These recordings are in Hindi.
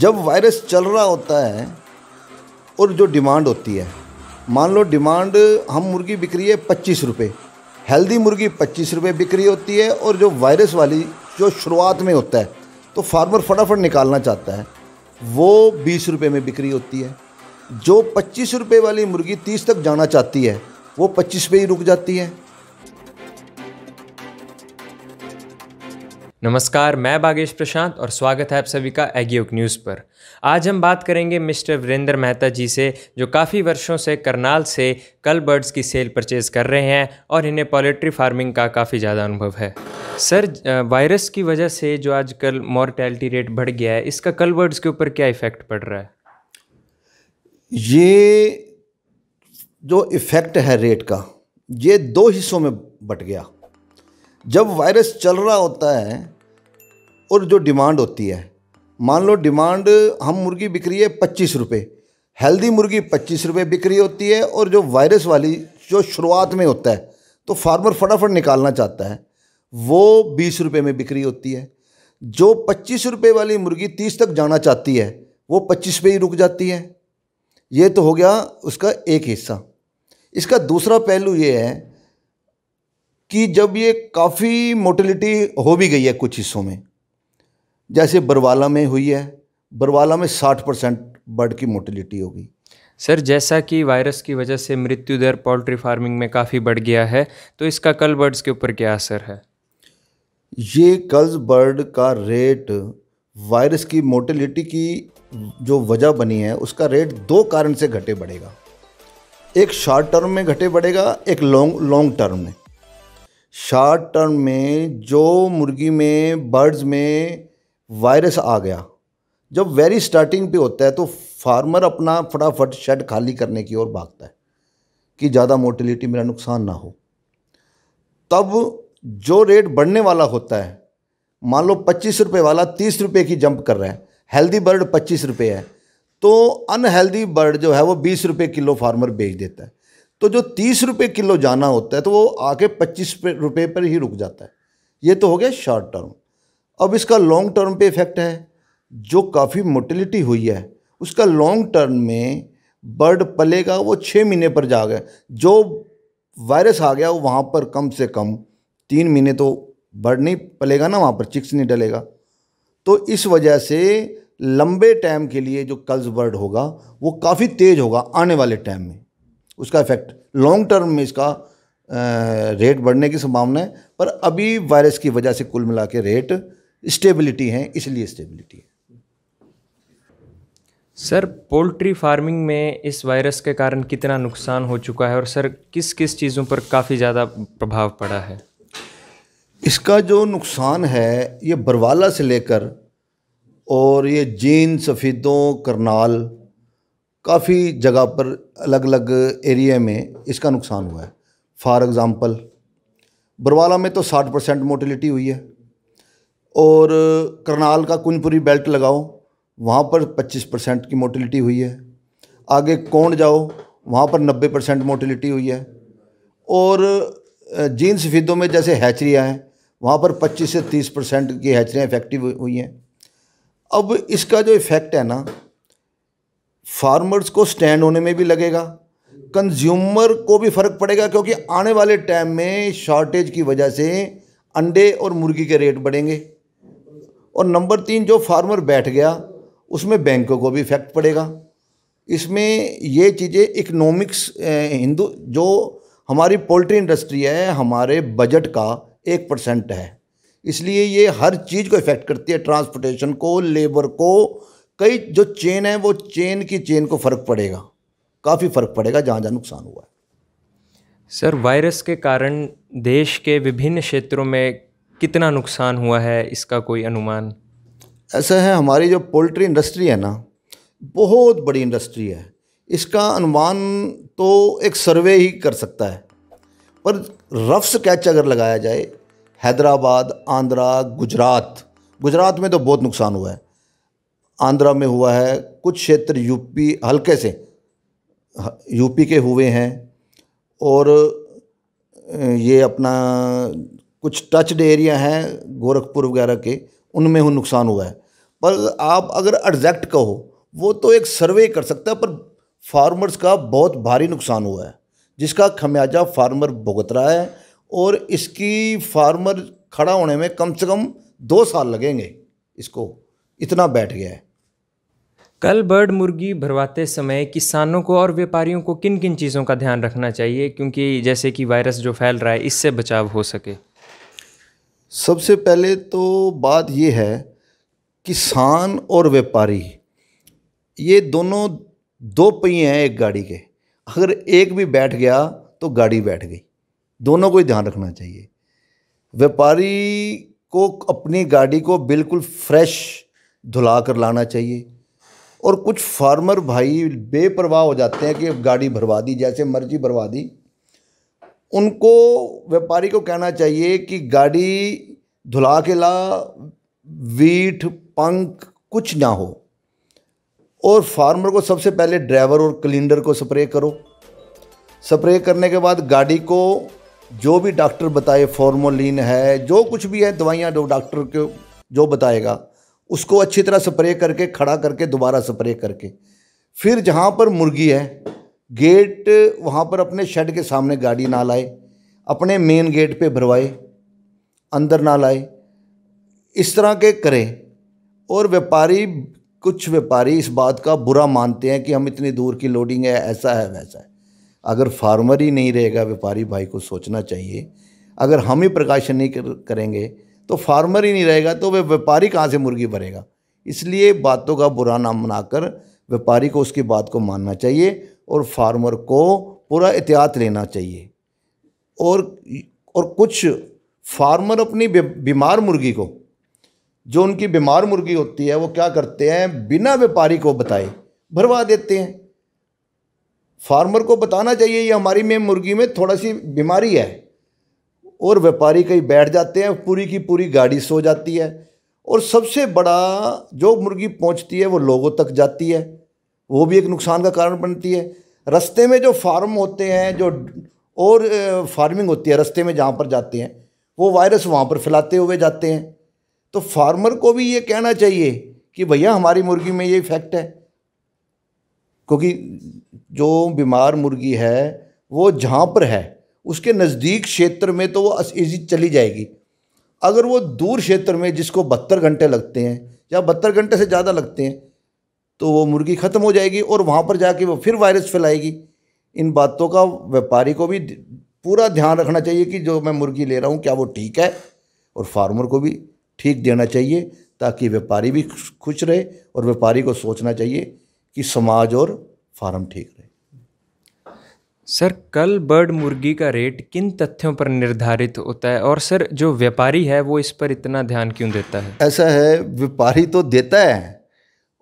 जब वायरस चल रहा होता है और जो डिमांड होती है मान लो डिमांड हम मुर्गी बिक रही है पच्चीस रुपये हेल्दी मुर्गी पच्चीस रुपये बिक रही होती है और जो वायरस वाली जो शुरुआत में होता है तो फार्मर फटाफट निकालना चाहता है वो बीस रुपये में बिक्री होती है जो पच्चीस रुपये वाली मुर्गी तीस तक जाना चाहती है वो पच्चीस पे ही रुक जाती है नमस्कार मैं बागेश प्रशांत और स्वागत है आप सभी का एग्योक न्यूज़ पर आज हम बात करेंगे मिस्टर वीरेंद्र मेहता जी से जो काफ़ी वर्षों से करनाल से कल बर्ड्स की सेल परचेज़ कर रहे हैं और इन्हें पोल्ट्री फार्मिंग का काफ़ी ज़्यादा अनुभव है सर वायरस की वजह से जो आजकल मॉर्टेलिटी रेट बढ़ गया है इसका कल बर्ड्स के ऊपर क्या इफ़ेक्ट पड़ रहा है ये जो इफ़ेक्ट है रेट का ये दो हिस्सों में बट गया जब वायरस चल रहा होता है और जो डिमांड होती है मान लो डिमांड हम मुर्गी बिक रही है पच्चीस रुपये हेल्दी मुर्गी पच्चीस रुपये बिक रही होती है और जो वायरस वाली जो शुरुआत में होता है तो फार्मर फटाफट निकालना चाहता है वो बीस रुपये में बिक्री होती है जो पच्चीस रुपये वाली मुर्गी तीस तक जाना चाहती है वो पच्चीस पे ही रुक जाती है ये तो हो गया उसका एक हिस्सा इसका दूसरा पहलू ये है कि जब ये काफ़ी मोटिलिटी हो भी गई है कुछ हिस्सों में जैसे बरवाला में हुई है बरवाला में साठ परसेंट बर्ड की मोटिलिटी हो गई सर जैसा कि वायरस की वजह से मृत्यु दर पोल्ट्री फार्मिंग में काफ़ी बढ़ गया है तो इसका कल बर्ड्स के ऊपर क्या असर है ये कल्स बर्ड का रेट वायरस की मोटिलिटी की जो वजह बनी है उसका रेट दो कारण से घटे बढ़ेगा एक शॉर्ट टर्म में घटे बढ़ेगा एक लॉन्ग लॉन्ग टर्म में शार्ट टर्म में जो मुर्गी में बर्ड्स में वायरस आ गया जब वेरी स्टार्टिंग पे होता है तो फार्मर अपना फटाफट शेड खाली करने की ओर भागता है कि ज़्यादा मोटिलिटी मेरा नुकसान ना हो तब जो रेट बढ़ने वाला होता है मान लो पच्चीस रुपये वाला तीस रुपये की जंप कर रहा है हेल्दी बर्ड पच्चीस रुपये है तो अनहेल्दी बर्ड जो है वो बीस रुपये किलो फार्मर बेच देता है तो जो तीस रुपये किलो जाना होता है तो वो आके पच्चीस रुपये पर ही रुक जाता है ये तो हो गया शॉर्ट टर्म अब इसका लॉन्ग टर्म पे इफेक्ट है जो काफ़ी मोटिलिटी हुई है उसका लॉन्ग टर्म में बर्ड पलेगा वो छः महीने पर जा गए जो वायरस आ गया वो वहाँ पर कम से कम तीन महीने तो बर्ड नहीं पलेगा ना वहाँ पर चिक्स नहीं डलेगा तो इस वजह से लंबे टाइम के लिए जो कल्स बर्ड होगा वो काफ़ी तेज़ होगा आने वाले टाइम में उसका इफेक्ट लॉन्ग टर्म में इसका रेट बढ़ने की संभावना है पर अभी वायरस की वजह से कुल मिला के रेट स्टेबिलिटी है इसलिए स्टेबिलिटी है सर पोल्ट्री फार्मिंग में इस वायरस के कारण कितना नुकसान हो चुका है और सर किस किस चीज़ों पर काफ़ी ज़्यादा प्रभाव पड़ा है इसका जो नुकसान है ये बरवाला से लेकर और ये जीन सफ़ीदों करनाल काफ़ी जगह पर अलग अलग एरिया में इसका नुकसान हुआ है फॉर एग्ज़ाम्पल बरवाला में तो 60 परसेंट मोटिलिटी हुई है और करनाल का कुंजपुरी बेल्ट लगाओ वहाँ पर 25 परसेंट की मोटिलिटी हुई है आगे कोंड जाओ वहाँ पर 90 परसेंट मोटिलिटी हुई है और जीन सफ़ीदों में जैसे हैचरियाँ हैं वहाँ पर 25 से 30 परसेंट की हैचरियाँ इफेक्टिव हुई हैं अब इसका जो इफ़ेक्ट है ना फार्मर्स को स्टैंड होने में भी लगेगा कंज्यूमर को भी फ़र्क पड़ेगा क्योंकि आने वाले टाइम में शॉर्टेज की वजह से अंडे और मुर्गी के रेट बढ़ेंगे और नंबर तीन जो फार्मर बैठ गया उसमें बैंकों को भी इफेक्ट पड़ेगा इसमें ये चीज़ें इकनॉमिक्स हिंदू जो हमारी पोल्ट्री इंडस्ट्री है हमारे बजट का एक परसेंट है इसलिए ये हर चीज़ को इफ़ेक्ट करती है ट्रांसपोर्टेशन को लेबर को कई जो चेन है वो चेन की चेन को फ़र्क पड़ेगा काफ़ी फ़र्क पड़ेगा जहाँ जहाँ नुकसान हुआ है सर वायरस के कारण देश के विभिन्न क्षेत्रों में कितना नुकसान हुआ है इसका कोई अनुमान ऐसा है हमारी जो पोल्ट्री इंडस्ट्री है ना बहुत बड़ी इंडस्ट्री है इसका अनुमान तो एक सर्वे ही कर सकता है पर रफ स्केच अगर लगाया जाए हैदराबाद आंध्रा गुजरात गुजरात में तो बहुत नुकसान हुआ है आंध्रा में हुआ है कुछ क्षेत्र यूपी हल्के से यूपी के हुए हैं और ये अपना कुछ टचड एरिया हैं गोरखपुर वगैरह के उनमें हो नुकसान हुआ है पर आप अगर एग्जैक्ट कहो वो तो एक सर्वे कर सकता है पर फार्मर्स का बहुत भारी नुकसान हुआ है जिसका खमियाजा फार्मर भुगत रहा है और इसकी फार्मर खड़ा होने में कम से कम दो साल लगेंगे इसको इतना बैठ गया है कल बर्ड मुर्गी भरवाते समय किसानों को और व्यापारियों को किन किन चीज़ों का ध्यान रखना चाहिए क्योंकि जैसे कि वायरस जो फैल रहा है इससे बचाव हो सके सबसे पहले तो बात यह है किसान और व्यापारी ये दोनों दो पहिए हैं एक गाड़ी के अगर एक भी बैठ गया तो गाड़ी बैठ गई दोनों को ही ध्यान रखना चाहिए व्यापारी को अपनी गाड़ी को बिल्कुल फ्रेश धुला कर लाना चाहिए और कुछ फार्मर भाई बेपरवाह हो जाते हैं कि गाड़ी भरवा दी जैसे मर्जी भरवा दी उनको व्यापारी को कहना चाहिए कि गाड़ी धुला के ला वीठ पंख कुछ ना हो और फार्मर को सबसे पहले ड्राइवर और क्लीनर को स्प्रे करो स्प्रे करने के बाद गाड़ी को जो भी डॉक्टर बताए फॉर्मोलिन है जो कुछ भी है दवाइयाँ जो डॉक्टर को जो बताएगा उसको अच्छी तरह स्प्रे करके खड़ा करके दोबारा स्प्रे करके फिर जहाँ पर मुर्गी है गेट वहाँ पर अपने शेड के सामने गाड़ी ना लाए अपने मेन गेट पे भरवाए अंदर ना लाए इस तरह के करें और व्यापारी कुछ व्यापारी इस बात का बुरा मानते हैं कि हम इतनी दूर की लोडिंग है ऐसा है वैसा है अगर फार्मर ही नहीं रहेगा व्यापारी भाई को सोचना चाहिए अगर हम ही प्रकाशन नहीं कर, करेंगे तो फार्मर ही नहीं रहेगा तो वह व्यापारी कहाँ से मुर्गी भरेगा इसलिए बातों का बुरा नाम बनाकर व्यापारी को उसकी बात को मानना चाहिए और फार्मर को पूरा एहतियात लेना चाहिए और और कुछ फार्मर अपनी बीमार मुर्गी को जो उनकी बीमार मुर्गी होती है वो क्या करते हैं बिना व्यापारी को बताए भरवा देते हैं फार्मर को बताना चाहिए ये हमारी में मुर्गी में थोड़ा सी बीमारी है और व्यापारी कहीं बैठ जाते हैं पूरी की पूरी गाड़ी सो जाती है और सबसे बड़ा जो मुर्गी पहुंचती है वो लोगों तक जाती है वो भी एक नुकसान का कारण बनती है रस्ते में जो फार्म होते हैं जो और फार्मिंग होती है रस्ते में जहाँ पर जाते हैं वो वायरस वहाँ पर फैलाते हुए जाते हैं तो फार्मर को भी ये कहना चाहिए कि भैया हमारी मुर्गी में ये इफेक्ट है क्योंकि जो बीमार मुर्गी है वो जहाँ पर है उसके नज़दीक क्षेत्र में तो वो ईजी चली जाएगी अगर वो दूर क्षेत्र में जिसको बहत्तर घंटे लगते हैं या बहत्तर घंटे से ज़्यादा लगते हैं तो वो मुर्गी ख़त्म हो जाएगी और वहाँ पर जाके वो फिर वायरस फैलाएगी इन बातों का व्यापारी को भी पूरा ध्यान रखना चाहिए कि जो मैं मुर्गी ले रहा हूँ क्या वो ठीक है और फार्मर को भी ठीक देना चाहिए ताकि व्यापारी भी खुश रहे और व्यापारी को सोचना चाहिए कि समाज और फार्म ठीक सर कल बर्ड मुर्गी का रेट किन तथ्यों पर निर्धारित होता है और सर जो व्यापारी है वो इस पर इतना ध्यान क्यों देता है ऐसा है व्यापारी तो देता है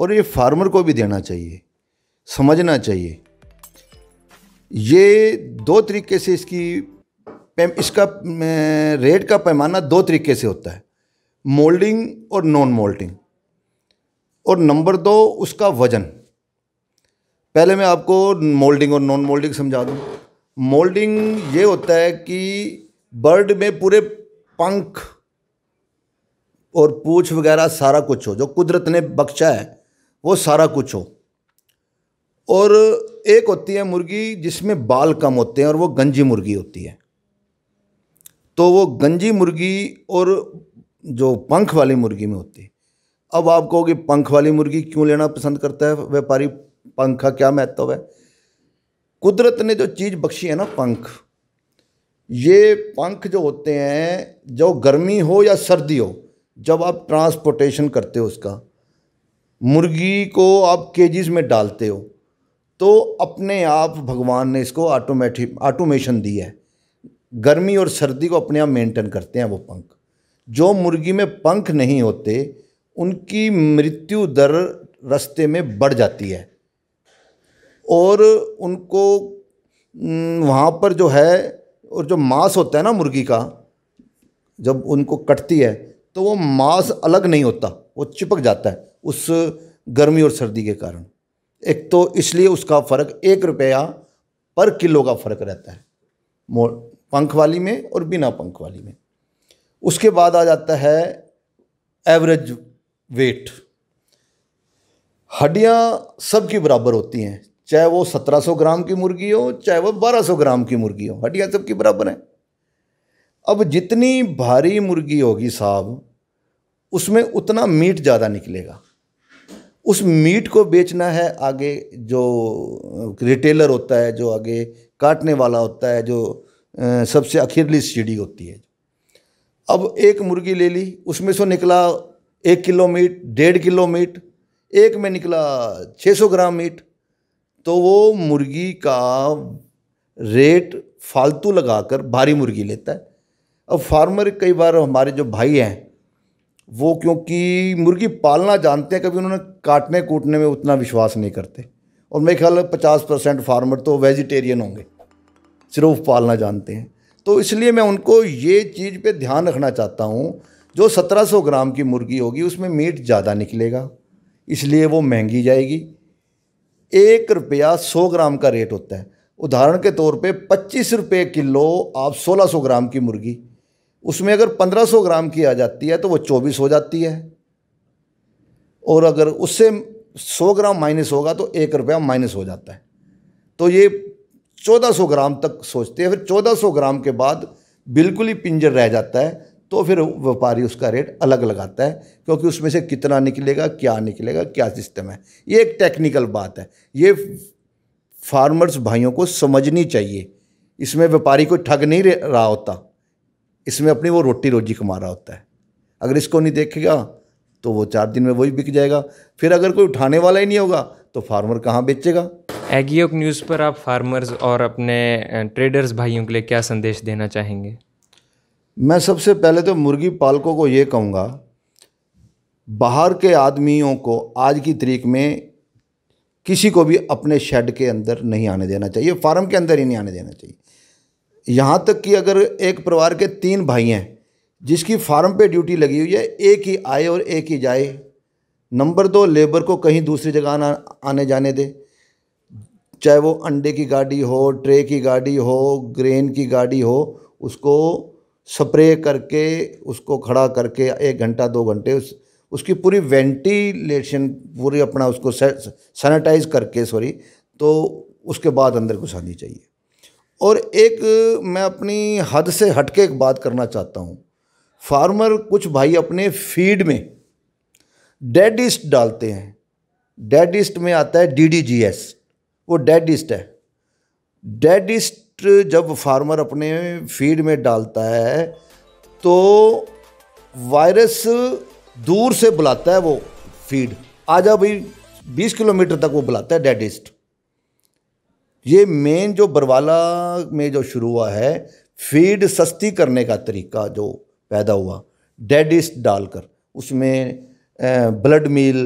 और ये फार्मर को भी देना चाहिए समझना चाहिए ये दो तरीके से इसकी इसका रेट का पैमाना दो तरीके से होता है मोल्डिंग और नॉन मोल्डिंग और नंबर दो उसका वज़न पहले मैं आपको मोल्डिंग और नॉन मोल्डिंग समझा दूँ मोल्डिंग ये होता है कि बर्ड में पूरे पंख और पूछ वगैरह सारा कुछ हो जो कुदरत ने बख्शा है वो सारा कुछ हो और एक होती है मुर्गी जिसमें बाल कम होते हैं और वो गंजी मुर्गी होती है तो वो गंजी मुर्गी और जो पंख वाली मुर्गी में होती है अब आप कहोगे पंख वाली मुर्गी क्यों लेना पसंद करता है व्यापारी पंख का क्या महत्व है कुदरत ने जो चीज़ बख्शी है ना पंख ये पंख जो होते हैं जो गर्मी हो या सर्दी हो जब आप ट्रांसपोर्टेशन करते हो उसका मुर्गी को आप केजीज में डालते हो तो अपने आप भगवान ने इसको ऑटोमेटिक ऑटोमेशन दी है गर्मी और सर्दी को अपने आप मेंटेन करते हैं वो पंख जो मुर्गी में पंख नहीं होते उनकी मृत्यु दर रस्ते में बढ़ जाती है और उनको वहाँ पर जो है और जो मांस होता है ना मुर्गी का जब उनको कटती है तो वो मांस अलग नहीं होता वो चिपक जाता है उस गर्मी और सर्दी के कारण एक तो इसलिए उसका फ़र्क एक रुपया पर किलो का फ़र्क रहता है पंख वाली में और बिना पंख वाली में उसके बाद आ जाता है एवरेज वेट हड्डियाँ सबकी बराबर होती हैं चाहे वो 1700 ग्राम की मुर्गी हो चाहे वो 1200 ग्राम की मुर्गी हो हड्डियाँ सबकी बराबर हैं अब जितनी भारी मुर्गी होगी साहब उसमें उतना मीट ज़्यादा निकलेगा उस मीट को बेचना है आगे जो रिटेलर होता है जो आगे काटने वाला होता है जो सबसे अखीरली सीढ़ी होती है अब एक मुर्गी ले ली उसमें से निकला एक किलो मीट डेढ़ किलो मीट एक में निकला 600 ग्राम मीट तो वो मुर्गी का रेट फालतू लगाकर भारी मुर्गी लेता है अब फार्मर कई बार हमारे जो भाई हैं वो क्योंकि मुर्गी पालना जानते हैं कभी उन्होंने काटने कूटने में उतना विश्वास नहीं करते और मेरे ख्याल पचास परसेंट फार्मर तो वेजिटेरियन होंगे सिर्फ पालना जानते हैं तो इसलिए मैं उनको ये चीज़ पे ध्यान रखना चाहता हूँ जो 1700 ग्राम की मुर्गी होगी उसमें मीट ज़्यादा निकलेगा इसलिए वो महंगी जाएगी एक रुपया सौ ग्राम का रेट होता है उदाहरण के तौर पे पच्चीस रुपये किलो आप सोलह सौ ग्राम की मुर्गी उसमें अगर पंद्रह सौ ग्राम की आ जाती है तो वो चौबीस हो जाती है और अगर उससे सौ ग्राम माइनस होगा तो एक रुपया माइनस हो जाता है तो ये चौदह सौ ग्राम तक सोचते हैं फिर चौदह सौ ग्राम के बाद बिल्कुल ही पिंजर रह जाता है तो फिर व्यापारी उसका रेट अलग लगाता है क्योंकि उसमें से कितना निकलेगा क्या निकलेगा क्या सिस्टम है ये एक टेक्निकल बात है ये फार्मर्स भाइयों को समझनी चाहिए इसमें व्यापारी कोई ठग नहीं रहा होता इसमें अपनी वो रोटी रोजी कमा रहा होता है अगर इसको नहीं देखेगा तो वो चार दिन में वही बिक जाएगा फिर अगर कोई उठाने वाला ही नहीं होगा तो फार्मर कहाँ बेचेगा एगियोक न्यूज़ पर आप फार्मर्स और अपने ट्रेडर्स भाइयों के लिए क्या संदेश देना चाहेंगे मैं सबसे पहले तो मुर्गी पालकों को ये कहूँगा बाहर के आदमियों को आज की तरीक में किसी को भी अपने शेड के अंदर नहीं आने देना चाहिए फार्म के अंदर ही नहीं आने देना चाहिए यहाँ तक कि अगर एक परिवार के तीन भाई हैं जिसकी फार्म पे ड्यूटी लगी हुई है एक ही आए और एक ही जाए नंबर दो लेबर को कहीं दूसरी जगह आना आने जाने दे चाहे वो अंडे की गाड़ी हो ट्रे की गाड़ी हो ग्रेन की गाड़ी हो उसको स्प्रे करके उसको खड़ा करके एक घंटा दो घंटे उस उसकी पूरी वेंटिलेशन पूरी अपना उसको सैनिटाइज करके सॉरी तो उसके बाद अंदर घुसानी चाहिए और एक मैं अपनी हद से हटके एक बात करना चाहता हूँ फार्मर कुछ भाई अपने फीड में डेडिस्ट डालते हैं डेडिस्ट में आता है डी डी जी एस वो डेडिस्ट है डेडिस्ट वेस्ट जब फार्मर अपने फीड में डालता है तो वायरस दूर से बुलाता है वो फीड आ जा भाई बीस किलोमीटर तक वो बुलाता है डेडिस्ट ये मेन जो बरवाला में जो शुरू हुआ है फीड सस्ती करने का तरीका जो पैदा हुआ डेडिस्ट डालकर उसमें blood meal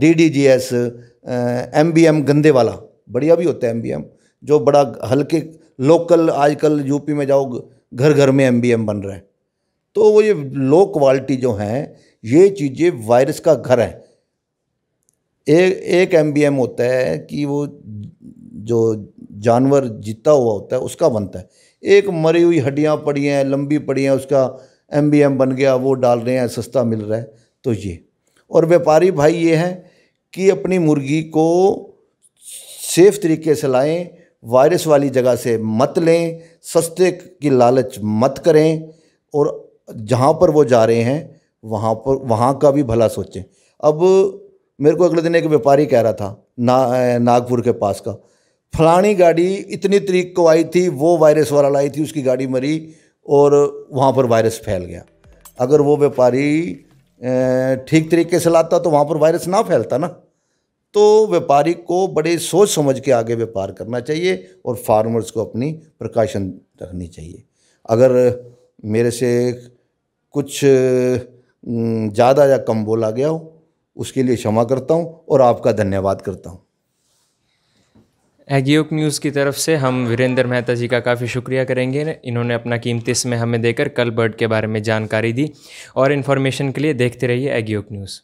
D D G S M B M गंदे वाला बढ़िया भी होता है एम बी एम जो बड़ा हल्के लोकल आजकल यूपी में जाओ घर घर में एम बन रहे हैं तो वो ये लो क्वालिटी जो हैं ये चीज़ें वायरस का घर है एक एक एम होता है कि वो जो जानवर जीता हुआ होता है उसका बनता है एक मरी हुई हड्डियाँ पड़ी हैं लंबी पड़ी हैं उसका एम बन गया वो डाल रहे हैं सस्ता मिल रहा है तो ये और व्यापारी भाई ये हैं कि अपनी मुर्गी को सेफ तरीके से लाएँ वायरस वाली जगह से मत लें सस्ते की लालच मत करें और जहाँ पर वो जा रहे हैं वहाँ पर वहाँ का भी भला सोचें अब मेरे को अगले दिन एक व्यापारी कह रहा था ना नागपुर के पास का फलानी गाड़ी इतनी तरीक को आई थी वो वायरस वाला लाई थी उसकी गाड़ी मरी और वहाँ पर वायरस फैल गया अगर वो व्यापारी ठीक तरीके से लाता तो वहाँ पर वायरस ना फैलता ना तो व्यापारी को बड़े सोच समझ के आगे व्यापार करना चाहिए और फार्मर्स को अपनी प्रकाशन रखनी चाहिए अगर मेरे से कुछ ज़्यादा या कम बोला गया हो उसके लिए क्षमा करता हूँ और आपका धन्यवाद करता हूँ एगियोक न्यूज़ की तरफ से हम वीरेंद्र मेहता जी का काफ़ी शुक्रिया करेंगे इन्होंने अपना कीमती समय हमें देकर कल बर्ड के बारे में जानकारी दी और इन्फॉर्मेशन के लिए देखते रहिए एगियोक न्यूज़